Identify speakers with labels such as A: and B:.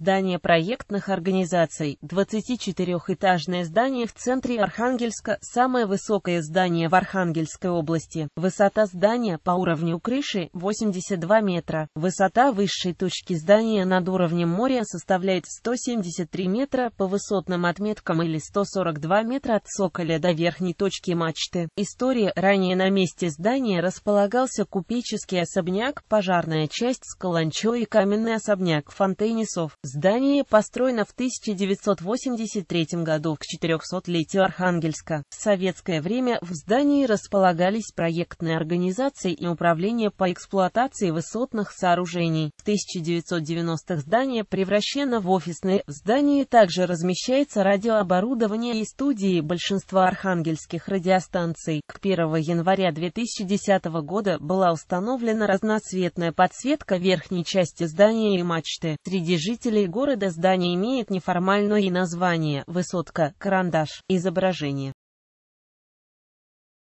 A: здание проектных организаций, 24-этажное здание в центре Архангельска, самое высокое здание в Архангельской области. Высота здания по уровню крыши 82 метра. Высота высшей точки здания над уровнем моря составляет 173 метра по высотным отметкам или 142 метра от соколя до верхней точки мачты. История. Ранее на месте здания располагался купеческий особняк, пожарная часть с каланчо и каменный особняк Фонтейнисов. Здание построено в 1983 году к 400-летию Архангельска. В советское время в здании располагались проектные организации и управление по эксплуатации высотных сооружений. В 1990-х здание превращено в офисное. В здании также размещается радиооборудование и студии большинства архангельских радиостанций. К 1 января 2010 года была установлена разноцветная подсветка верхней части здания и мачты. Среди жителей жителей города здание имеет неформальное название «Высотка», «Карандаш», «Изображение».